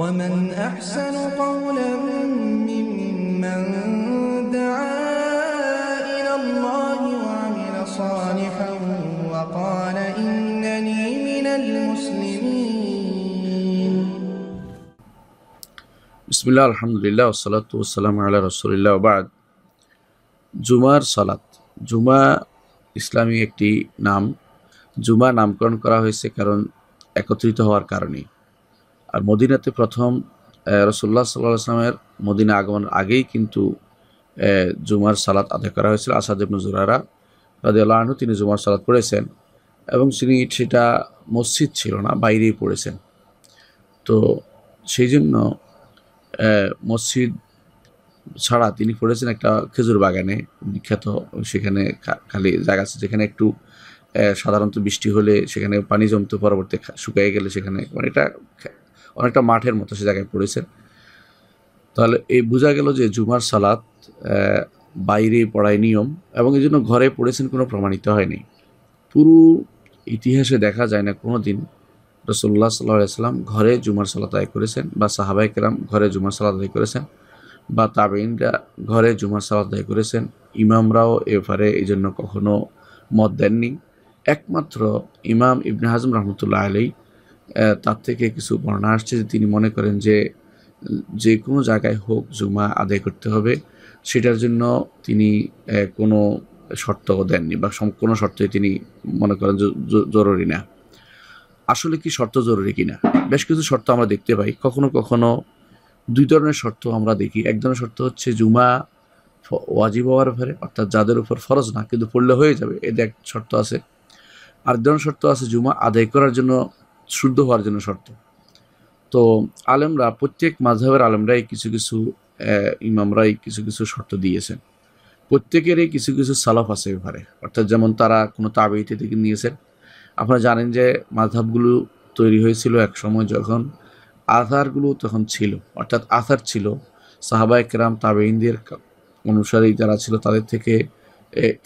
ومن أحسن قولا ممن دعا إلى الله وعمل صالحا وقال إنني من المسلمين بسم الله الحمد لله والصلاة والسلام على رسول الله وبعد জুমার সালাত জুমা ইসলামী একটি নাম জুমা নামকরণ করা হয়েছে কারণ একত্রিত হওয়ার কারণে আর মদিনাতে প্রথম রসোল্লা সাল্লাহ আসলামের মদিনা আগমনের আগেই কিন্তু জুমার সালাত আদায় করা হয়েছিল আসাদ ইবনু জুরারা রাজিউল্লাহ তিনি জুমার সালাত পড়েছেন এবং তিনি সেটা মসজিদ ছিল না বাইরেই পড়েছেন তো সেই জন্য মসজিদ ছাড়া তিনি পড়েছেন একটা খেজুর বাগানে বিখ্যাত সেখানে খালি জায়গা আছে যেখানে একটু সাধারণত বৃষ্টি হলে সেখানে পানি জমতো পরবর্তী শুকাই গেলে সেখানে মানে এটা অনেকটা মাঠের মতো সে জায়গায় পড়েছেন তাহলে এই বোঝা গেল যে জুমার সালাত বাইরে পড়ায় নিয়ম এবং এই জন্য ঘরে পড়েছেন কোনো প্রমাণিত হয়নি পুরো ইতিহাসে দেখা যায় না কোনো দিন রসল্লা সাল্লাম ঘরে জুমার সালাত আয় করেছেন বা সাহাবাই কেরাম ঘরে জুমার সালাত আয় করেছেন বা তাবেইনরা ঘরে জুমার সালাত আয় করেছেন ইমামরাও এফারে এই জন্য কখনো মত দেননি একমাত্র ইমাম ইবনে হাজম রহমতুল্লাহ আলী তার থেকে কিছু বর্ণনা আসছে যে তিনি মনে করেন যে যে কোনো জায়গায় হোক জুমা আদায় করতে হবে সেটার জন্য তিনি কোনো শর্ত দেননি বা কোনো শর্তই তিনি মনে করেন জরুরি না আসলে কি শর্ত জরুরি কিনা বেশ কিছু শর্ত আমরা দেখতে পাই কখনো কখনো দুই ধরনের শর্ত আমরা দেখি এক ধরনের শর্ত হচ্ছে জুমা ওয়াজিব হওয়ার ব্যাপারে অর্থাৎ যাদের উপর ফরজ না কিন্তু পড়লে হয়ে যাবে এদের এক শর্ত আছে আর ধরনের শর্ত আছে জুমা আদায় করার জন্য শুদ্ধ হওয়ার জন্য শর্ত তো আলেমরা প্রত্যেক মাঝহের আলেমরাই কিছু কিছু ইমামরাই কিছু কিছু শর্ত দিয়েছেন প্রত্যেকেরই কিছু কিছু সালাফ আছে এবারে অর্থাৎ যেমন তারা কোনো তাবেইতে থেকে নিয়েছেন আপনারা জানেন যে মাঝহাবগুলো তৈরি হয়েছিল এক সময় যখন আধারগুলো তখন ছিল অর্থাৎ আধার ছিল সাহাবা একরাম তাবেইনদের অনুসারেই যারা ছিল তাদের থেকে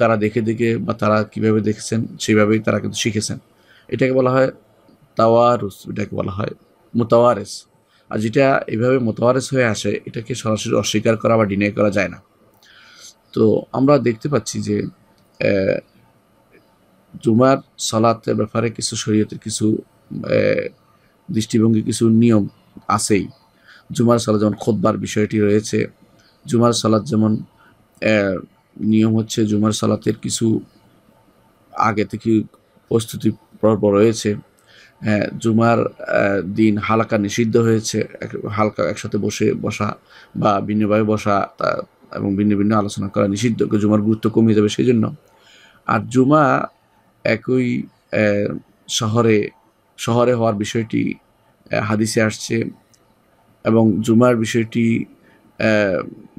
তারা দেখে দেখে বা তারা কিভাবে দেখেছেন সেভাবেই তারা কিন্তু শিখেছেন এটাকে বলা হয় তাওয়ারুস এটাকে বলা হয় মোতাওয়ারেস আর যেটা এভাবে মোতাওয়ারেস হয়ে আসে এটাকে সরাসরি অস্বীকার করা বা ডিনাই করা যায় না তো আমরা দেখতে পাচ্ছি যে জুমার সালাতের ব্যাপারে কিছু শরীয়তের কিছু দৃষ্টিভঙ্গি কিছু নিয়ম আছেই জুমার সালাদ যেমন খোদবার বিষয়টি রয়েছে জুমার সালাদ যেমন নিয়ম হচ্ছে জুমার সালাতের কিছু আগে থেকে প্রস্তুতি পর্ব রয়েছে হ্যাঁ, জুমার দিন হালকা নিষিদ্ধ হয়েছে হালকা একসাথে বসে বসা বা ভিন্নভাবে বসা এবং ভিন্ন ভিন্ন আলোচনা করা নিষিদ্ধ জুমার গুরুত্ব কমে যাবে সেই জন্য আর জুমা একই শহরে শহরে হওয়ার বিষয়টি হাদিসে আসছে এবং জুমার বিষয়টি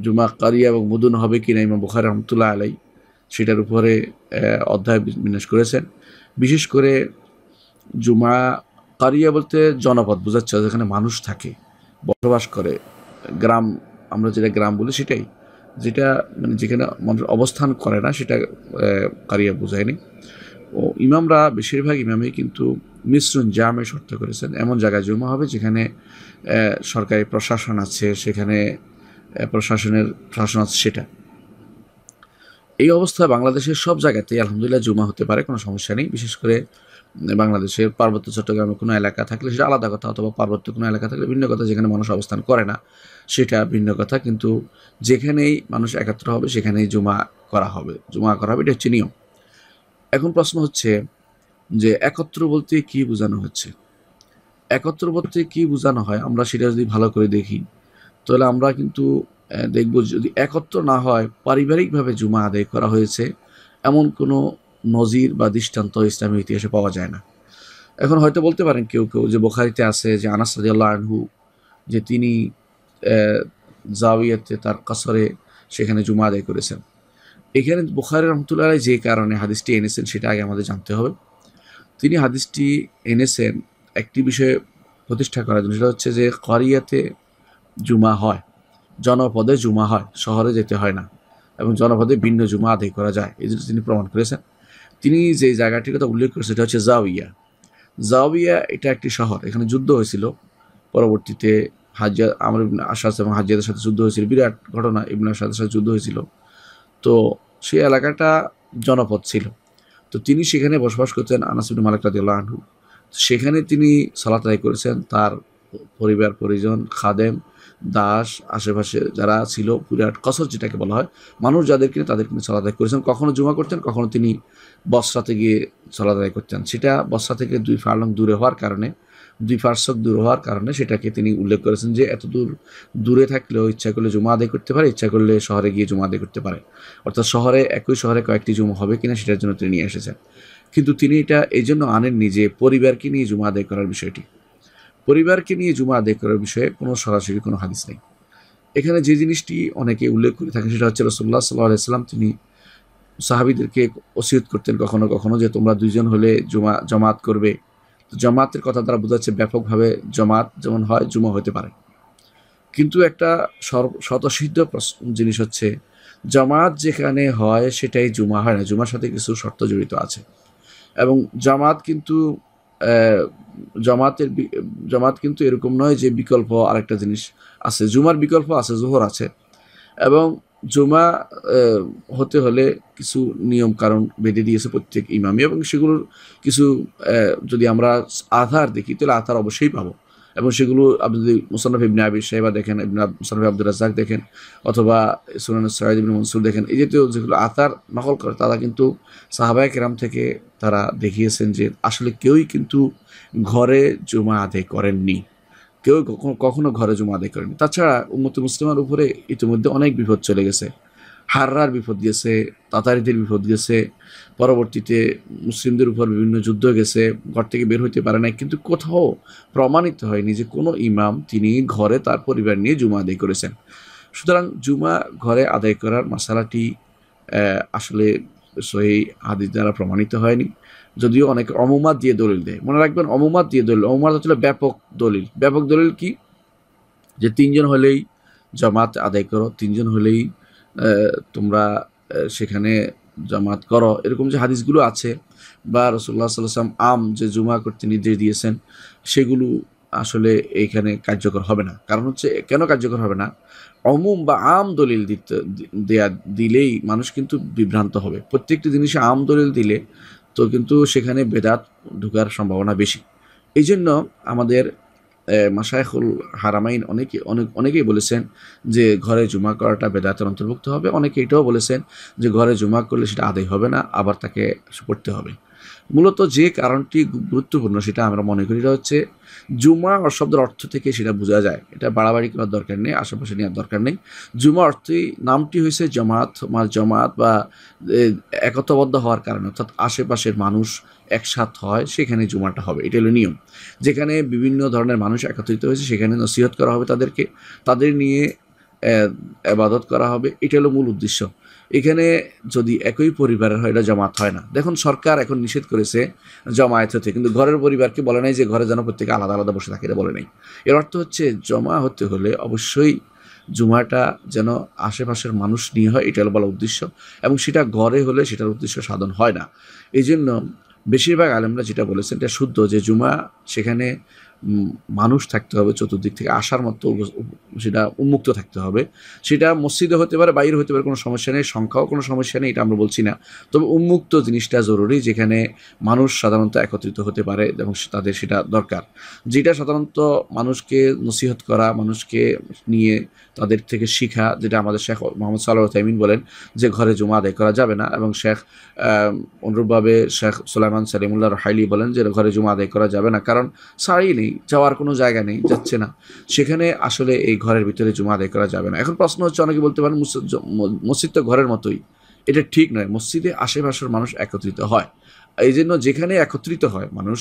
জুমা কারিয়া এবং মুদুন হবে কি না ইমাম বুখার রহমতুল্লাহ আলাই সেটার উপরে অধ্যায় বিন্যাস করেছেন বিশেষ করে জুমা কারিয়া বলতে জনপদ বোঝাচ্ছে যেখানে মানুষ থাকে বসবাস করে গ্রাম আমরা যেটা গ্রাম বলি সেটাই যেটা মানে যেখানে মানুষ অবস্থান করে না সেটা কারিয়া বোঝায়নি ও ইমামরা বেশিরভাগ ইমামই কিন্তু মিশ্রণ জামে শর্ত করেছেন এমন জায়গায় জমা হবে যেখানে সরকারি প্রশাসন আছে সেখানে প্রশাসনের প্রশাসন আছে সেটা এই অবস্থায় বাংলাদেশের সব জায়গাতেই আলহামদুলিল্লাহ জুমা হতে পারে কোনো সমস্যা নেই বিশেষ করে বাংলাদেশের পার্বত্য চট্টগ্রামে কোনো এলাকা থাকলে সেটা আলাদা কথা অথবা পার্বত্য কোনো এলাকা থাকলে ভিন্ন কথা যেখানে মানুষ অবস্থান করে না সেটা ভিন্ন কথা কিন্তু যেখানেই মানুষ একাত্র হবে সেখানেই জমা করা হবে জমা করা হবে এটা হচ্ছে নিয়ম এখন প্রশ্ন হচ্ছে যে একত্র বলতে কি বোঝানো হচ্ছে একত্র বলতে কি বোঝানো হয় আমরা সেটা যদি ভালো করে দেখি তাহলে আমরা কিন্তু দেখব যদি একত্র না হয় পারিবারিকভাবে জুমা আদায় করা হয়েছে এমন কোনো নজির বা দৃষ্টান্ত ইসলামী ইতিহাসে পাওয়া যায় না এখন হয়তো বলতে পারেন কেউ কেউ যে বোখারিতে আছে যে আনাস আনহু যে তিনি জাওয়িয়াতে তার কাসরে সেখানে জুমা আদায় করেছেন এখানে বোখারি রহমতুল্লাহ যে কারণে হাদিসটি এনেছেন সেটা আগে আমাদের জানতে হবে তিনি হাদিসটি এনেছেন একটি বিষয়ে প্রতিষ্ঠা করার জন্য সেটা হচ্ছে যে করিয়াতে জুমা হয় জনপদে জুমা হয় শহরে যেতে হয় না এবং জনপদে ভিন্ন জুমা আদায় করা যায় এই জন্য তিনি প্রমাণ করেছেন তিনি যে জায়গাটির কথা উল্লেখ করেছেন সেটা হচ্ছে জাওয়িয়া জাওয়িয়া এটা একটি শহর এখানে যুদ্ধ হয়েছিল পরবর্তীতে হাজিয়া আমার ইবনা আশাস এবং হাজিয়াদের সাথে যুদ্ধ হয়েছিল বিরাট ঘটনা ইবনা আশাদের সাথে যুদ্ধ হয়েছিল তো সেই এলাকাটা জনপদ ছিল তো তিনি সেখানে বসবাস করতেন আনাসিবিন মালিক রাদিউল্লাহ আনহু সেখানে তিনি সালাত আদায় করেছেন তার পরিবার পরিজন খাদেম দাস আশেপাশে যারা ছিল বিরাট কসর যেটাকে বলা হয় মানুষ যাদের কিনে তাদের কিনে সলাদায় করেছেন কখনও জুমা করতেন কখনও তিনি বস্রাতে গিয়ে সলাদায় করতেন সেটা বস্রা থেকে দুই ফার্লং দূরে হওয়ার কারণে দুই পার্শ্বক দূর হওয়ার কারণে সেটাকে তিনি উল্লেখ করেছেন যে এত দূর দূরে থাকলেও ইচ্ছা করলে জুমা আদায় করতে পারে ইচ্ছা করলে শহরে গিয়ে জুমা আদায় করতে পারে অর্থাৎ শহরে একই শহরে কয়েকটি জুমা হবে কিনা সেটার জন্য তিনি নিয়ে এসেছেন কিন্তু তিনি এটা এই জন্য আনেননি যে পরিবারকে নিয়ে জুমা আদায় করার বিষয়টি পরিবারকে নিয়ে জুমা আদায় করার বিষয়ে কোনো সরাসরি কোনো হাদিস নেই এখানে যে জিনিসটি অনেকে উল্লেখ করে থাকেন সেটা হচ্ছে রসল্লাহ সাল্লাহ সাল্লাম তিনি সাহাবিদেরকে ওসিয়ত করতেন কখনো কখনো যে তোমরা দুইজন হলে জুমা জমাত করবে তো জমাতের কথা তারা বোঝাচ্ছে ব্যাপকভাবে জমাত যেমন হয় জুমা হতে পারে কিন্তু একটা স্বতঃসিদ্ধ জিনিস হচ্ছে জামাত যেখানে হয় সেটাই জুমা হয় না জুমার সাথে কিছু শর্ত জড়িত আছে এবং জামাত কিন্তু জমাতের জমাত কিন্তু এরকম নয় যে বিকল্প আরেকটা জিনিস আছে জুমার বিকল্প আছে জোহর আছে এবং জুমা হতে হলে কিছু নিয়ম কারণ বেঁধে দিয়েছে প্রত্যেক ইমামি এবং সেগুলোর কিছু যদি আমরা আধার দেখি তাহলে আধার অবশ্যই পাবো এবং সেগুলো আপনি যদি মুসানফ ইবনে আবি সাহেবা দেখেন ইবনে মুসানফ আব্দুল রাজাক দেখেন অথবা সুনান সৈয়দ ইবিন মনসুর দেখেন এই জাতীয় যেগুলো আতার নকল করে তারা কিন্তু সাহাবায় কেরাম থেকে তারা দেখিয়েছেন যে আসলে কেউই কিন্তু ঘরে জমা আদায় করেননি কেউ কখনো ঘরে জমা আদায় করেনি তাছাড়া উন্নত মুসলিমার উপরে ইতিমধ্যে অনেক বিপদ চলে গেছে হাররার বিপদ গেছে তাতারিদের বিপদ গেছে পরবর্তীতে মুসলিমদের উপর বিভিন্ন যুদ্ধ গেছে ঘর থেকে বের হইতে পারে নাই কিন্তু কোথাও প্রমাণিত হয়নি যে কোনো ইমাম তিনি ঘরে তার পরিবার নিয়ে জুমা আদায় করেছেন সুতরাং জুমা ঘরে আদায় করার মশালাটি আসলে সহি হাদিস দ্বারা প্রমাণিত হয়নি যদিও অনেক অমুমাত দিয়ে দলিল দেয় মনে রাখবেন অমুমাত দিয়ে দলিল অমুমাত হচ্ছিল ব্যাপক দলিল ব্যাপক দলিল কি যে তিনজন হলেই জমাত আদায় করো তিনজন হলেই তোমরা সেখানে জামাত করো এরকম যে হাদিসগুলো আছে বা রসুল্লাহ সাল্লাম আম যে জুমা করতে নির্দেশ দিয়েছেন সেগুলো আসলে এইখানে কার্যকর হবে না কারণ হচ্ছে কেন কার্যকর হবে না অমুম বা আম দলিল দিতে দেয়া দিলেই মানুষ কিন্তু বিভ্রান্ত হবে প্রত্যেকটি জিনিসে আম দলিল দিলে তো কিন্তু সেখানে বেদাত ঢুকার সম্ভাবনা বেশি এই জন্য আমাদের মাসায়খুল হারামাইন অনেকে অনেক অনেকেই বলেছেন যে ঘরে জুমা করাটা বেদাতের অন্তর্ভুক্ত হবে অনেকে এটাও বলেছেন যে ঘরে জুমা করলে সেটা আদায় হবে না আবার তাকে পড়তে হবে মূলত যে কারণটি গুরুত্বপূর্ণ সেটা আমরা মনে করি এটা হচ্ছে জুমা শব্দের অর্থ থেকে সেটা বোঝা যায় এটা বাড়াবাড়ি করার দরকার নেই আশেপাশে নেওয়ার দরকার নেই জুমা অর্থই নামটি হয়েছে জমাত মার জমাত বা একতাবদ্ধ হওয়ার কারণে অর্থাৎ আশেপাশের মানুষ একসাথ হয় সেখানে জুমাটা হবে এটা হলো নিয়ম যেখানে বিভিন্ন ধরনের মানুষ একত্রিত হয়েছে সেখানে নসিহত করা হবে তাদেরকে তাদের নিয়ে আবাদত করা হবে এটা হলো মূল উদ্দেশ্য এখানে যদি একই পরিবারের হয় এটা জমাত হয় না দেখুন সরকার এখন নিষেধ করেছে জমায়েত হতে কিন্তু ঘরের পরিবারকে বলে নাই যে ঘরে যেন প্রত্যেকে আলাদা আলাদা বসে থাকে এটা বলে নাই এর অর্থ হচ্ছে জমা হতে হলে অবশ্যই জুমাটা যেন আশেপাশের মানুষ নিয়ে হয় এটা বলা উদ্দেশ্য এবং সেটা ঘরে হলে সেটার উদ্দেশ্য সাধন হয় না এই জন্য বেশিরভাগ আলেমরা যেটা বলেছেন এটা শুদ্ধ যে জুমা সেখানে মানুষ থাকতে হবে চতুর্দিক থেকে আসার মতো সেটা উন্মুক্ত থাকতে হবে সেটা মসজিদে হতে পারে বাইরে হতে পারে কোনো সমস্যা নেই সংখ্যাও কোনো সমস্যা নেই এটা আমরা বলছি না তবে উন্মুক্ত জিনিসটা জরুরি যেখানে মানুষ সাধারণত একত্রিত হতে পারে এবং তাদের সেটা দরকার যেটা সাধারণত মানুষকে নসিহত করা মানুষকে নিয়ে তাদের থেকে শিখা যেটা আমাদের শেখ মোহাম্মদ সাল্লাহ তাইমিন বলেন যে ঘরে জুমা আদায় করা যাবে না এবং শেখ অনুরূপভাবে শেখ সুলাইমান সালিমুল্লাহ হাইলি বলেন যে ঘরে জুমা আদায় করা যাবে না কারণ সারাই নেই যাওয়ার কোনো জায়গা নেই যাচ্ছে না সেখানে আসলে এই ঘরের ভিতরে জুমা আদায় করা যাবে না এখন প্রশ্ন হচ্ছে অনেকে বলতে পারেন মসজিদ তো ঘরের মতোই এটা ঠিক নয় মসজিদে আশেপাশের মানুষ একত্রিত হয় এই জন্য যেখানে একত্রিত হয় মানুষ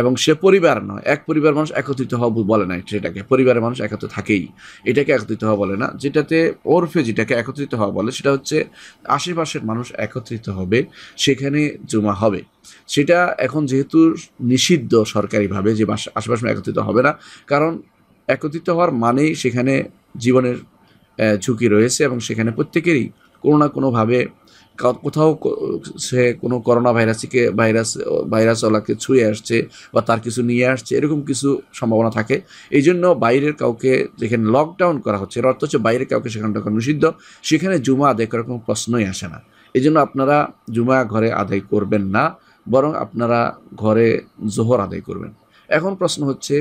এবং সে পরিবার নয় এক পরিবার মানুষ একত্রিত হওয়া বলে না সেটাকে পরিবারের মানুষ একত্র থাকেই এটাকে একত্রিত হওয়া বলে না যেটাতে ওরফে যেটাকে একত্রিত হওয়া বলে সেটা হচ্ছে আশেপাশের মানুষ একত্রিত হবে সেখানে জমা হবে সেটা এখন যেহেতু নিষিদ্ধ সরকারিভাবে যে আশেপাশে একত্রিত হবে না কারণ একত্রিত হওয়ার মানেই সেখানে জীবনের ঝুঁকি রয়েছে এবং সেখানে প্রত্যেকেরই কোনো না কোনোভাবে কোথাও সে কোনো করোনা ভাইরাসকে ভাইরাস ভাইরাসওয়ালাকে ছুঁয়ে আসছে বা তার কিছু নিয়ে আসছে এরকম কিছু সম্ভাবনা থাকে এই জন্য বাইরের কাউকে যেখানে লকডাউন করা হচ্ছে এর অর্থ হচ্ছে বাইরের কাউকে সেখানে ঢোকা নিষিদ্ধ সেখানে জুমা আদায় করার কোনো প্রশ্নই আসে না এই জন্য আপনারা জুমা ঘরে আদায় করবেন না বরং আপনারা ঘরে জোহর আদায় করবেন এখন প্রশ্ন হচ্ছে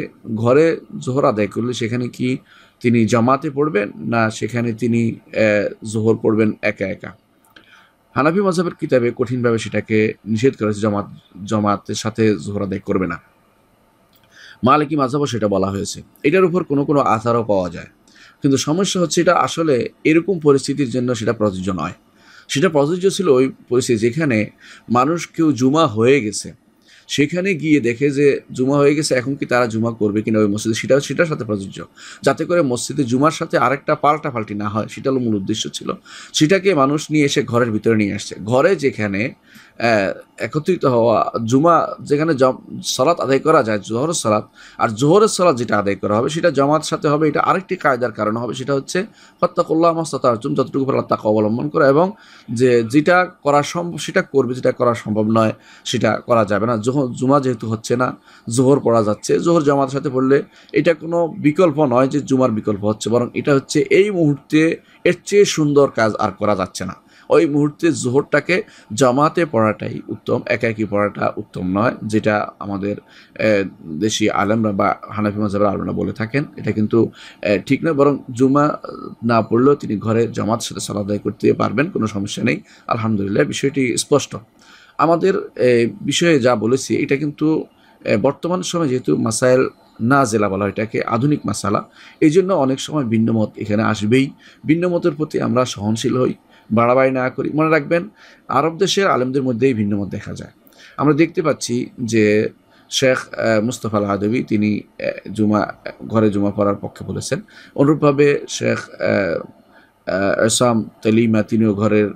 ঘরে জোহর আদায় করলে সেখানে কি তিনি জমাতে পড়বেন না সেখানে তিনি জোহর পড়বেন একা একা হানাফি মজাবের কিতাবে কঠিনভাবে সেটাকে নিষেধ করেছে জমাত জমাতের সাথে জোহর করবে না মালিকী মাজাবও সেটা বলা হয়েছে এটার উপর কোনো কোনো আধারও পাওয়া যায় কিন্তু সমস্যা হচ্ছে এটা আসলে এরকম পরিস্থিতির জন্য সেটা প্রযোজ্য নয় সেটা প্রযোজ্য ছিল ওই পরিস্থিতি যেখানে মানুষ কেউ জুমা হয়ে গেছে সেখানে গিয়ে দেখে যে জুমা হয়ে গেছে এখন কি তারা জুমা করবে কিনা ওই মসজিদে সেটা সেটার সাথে প্রযোজ্য যাতে করে মসজিদে জুমার সাথে আরেকটা পাল্টাপাল্টি না হয় সেটা হলো মূল উদ্দেশ্য ছিল সেটাকে মানুষ নিয়ে এসে ঘরের ভিতরে নিয়ে আসছে ঘরে যেখানে একত্রিত হওয়া জুমা যেখানে সলাৎ আদায় করা যায় জোহরের সলাৎ আর জোহরের সলাৎ যেটা আদায় করা হবে সেটা জমাত সাথে হবে এটা আরেকটি কায়দার কারণ হবে সেটা হচ্ছে হত্যাকুল্লাহ জুম যতটুকু পারলাম তাকে অবলম্বন করা এবং যে যেটা করা সম্ভব সেটা করবে যেটা করা সম্ভব নয় সেটা করা যাবে না জোহর জুমা যেহেতু হচ্ছে না জোহর পড়া যাচ্ছে জোহর জমাতের সাথে পড়লে এটা কোনো বিকল্প নয় যে জুমার বিকল্প হচ্ছে বরং এটা হচ্ছে এই মুহূর্তে এর চেয়ে সুন্দর কাজ আর করা যাচ্ছে না ওই মুহূর্তে জোহরটাকে জামাতে পড়াটাই উত্তম একা একই পড়াটা উত্তম নয় যেটা আমাদের দেশি আলমরা বা হানাফি মজাবের আলমরা বলে থাকেন এটা কিন্তু ঠিক নয় বরং জুমা না পড়লেও তিনি ঘরে জামাত সাথে সালাদায় করতে পারবেন কোনো সমস্যা নেই আলহামদুলিল্লাহ বিষয়টি স্পষ্ট আমাদের বিষয়ে যা বলেছি এটা কিন্তু বর্তমান সময়ে যেহেতু মাসাইল না জেলা বলা এটাকে আধুনিক মাসালা এই জন্য অনেক সময় ভিন্নমত এখানে আসবেই ভিন্নমতের প্রতি আমরা সহনশীল হই বাড়াবাড়ি না করি মনে রাখবেন আরব দেশের আলেমদের মধ্যেই ভিন্নমত দেখা যায় আমরা দেখতে পাচ্ছি যে শেখ মুস্তফা আহাদবি তিনি জুমা ঘরে জুমা পড়ার পক্ষে বলেছেন অনুরূপভাবে শেখ এসাম তেলিমা তিনিও ঘরের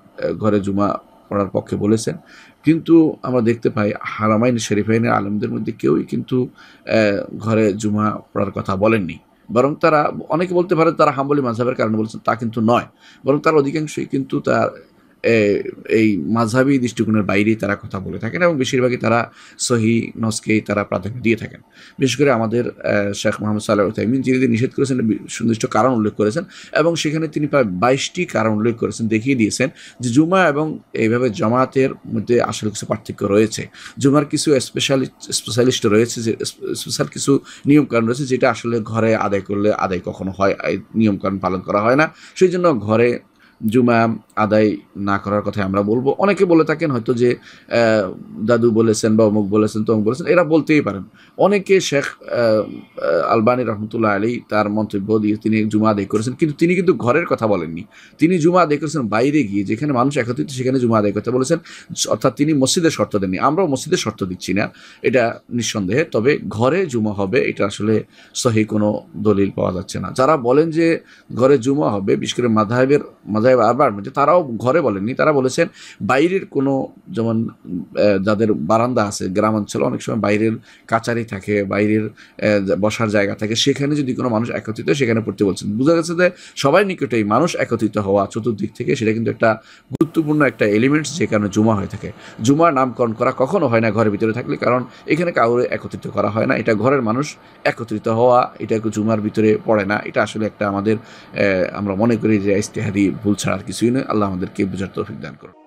ঘরে জুমা পড়ার পক্ষে বলেছেন কিন্তু আমরা দেখতে পাই হারামাইন শরীফাইনের আলমদের মধ্যে কেউই কিন্তু ঘরে জুমা পড়ার কথা বলেননি বরং তারা অনেকে বলতে পারে তারা হাম্বলি মাঝহের কারণে বলছেন তা কিন্তু নয় বরং তার অধিকাংশই কিন্তু তার এই মাঝাবি দৃষ্টিকোণের বাইরেই তারা কথা বলে থাকেন এবং বেশিরভাগই তারা সহি নসকেই তারা প্রাধান্য দিয়ে থাকেন বিশেষ করে আমাদের শেখ মোহাম্মদ সাল্লাহ তাইমিন যিনি নিষেধ করেছেন সুনির্দিষ্ট কারণ উল্লেখ করেছেন এবং সেখানে তিনি প্রায় বাইশটি কারণ উল্লেখ করেছেন দেখিয়ে দিয়েছেন যে জুমা এবং এইভাবে জামাতের মধ্যে আসলে কিছু পার্থক্য রয়েছে জুমার কিছু স্পেশালি স্পেশালিস্ট রয়েছে যে স্পেশাল কিছু নিয়মকানুন রয়েছে যেটা আসলে ঘরে আদায় করলে আদায় কখনো হয় নিয়মকানুন পালন করা হয় না সেই জন্য ঘরে জুমা আদায় না করার কথা আমরা বলবো অনেকে বলে থাকেন হয়তো যে দাদু বলেছেন বা অমুক বলেছেন তমুক বলেছেন এরা বলতেই পারেন অনেকে শেখ আলবানি রহমতুল্লাহ আলী তার মন্তব্য দিয়ে তিনি জুমা আদায় করেছেন কিন্তু তিনি কিন্তু ঘরের কথা বলেননি তিনি জুমা আদায় করেছেন বাইরে গিয়ে যেখানে মানুষ একত্রিত সেখানে জুমা আদায় করতে বলেছেন অর্থাৎ তিনি মসজিদের শর্ত দেননি আমরাও মসজিদের শর্ত দিচ্ছি না এটা নিঃসন্দেহে তবে ঘরে জুমা হবে এটা আসলে সহি কোনো দলিল পাওয়া যাচ্ছে না যারা বলেন যে ঘরে জুমা হবে বিশেষ করে মাধাহের মাধা বোঝায় বারবার যে তারাও ঘরে বলেননি তারা বলেছেন বাইরের কোনো যেমন যাদের বারান্দা আছে গ্রামাঞ্চলে অনেক সময় বাইরের কাচারি থাকে বাইরের বসার জায়গা থাকে সেখানে যদি কোনো মানুষ একত্রিত সেখানে পড়তে বলছেন বোঝা গেছে যে সবাই নিকটেই মানুষ একত্রিত হওয়া চতুর্দিক থেকে সেটা কিন্তু একটা গুরুত্বপূর্ণ একটা এলিমেন্টস যে কারণে জুমা হয়ে থাকে জুমার নামকরণ করা কখনো হয় না ঘরের ভিতরে থাকলে কারণ এখানে কাউরে একত্রিত করা হয় না এটা ঘরের মানুষ একত্রিত হওয়া এটা জুমার ভিতরে পড়ে না এটা আসলে একটা আমাদের আমরা মনে করি যে ইস্তেহাদি ভুল ছাড়া আর কিছুই নয় আল্লাহ আমাদেরকে বোঝার তৌফিক দান করুন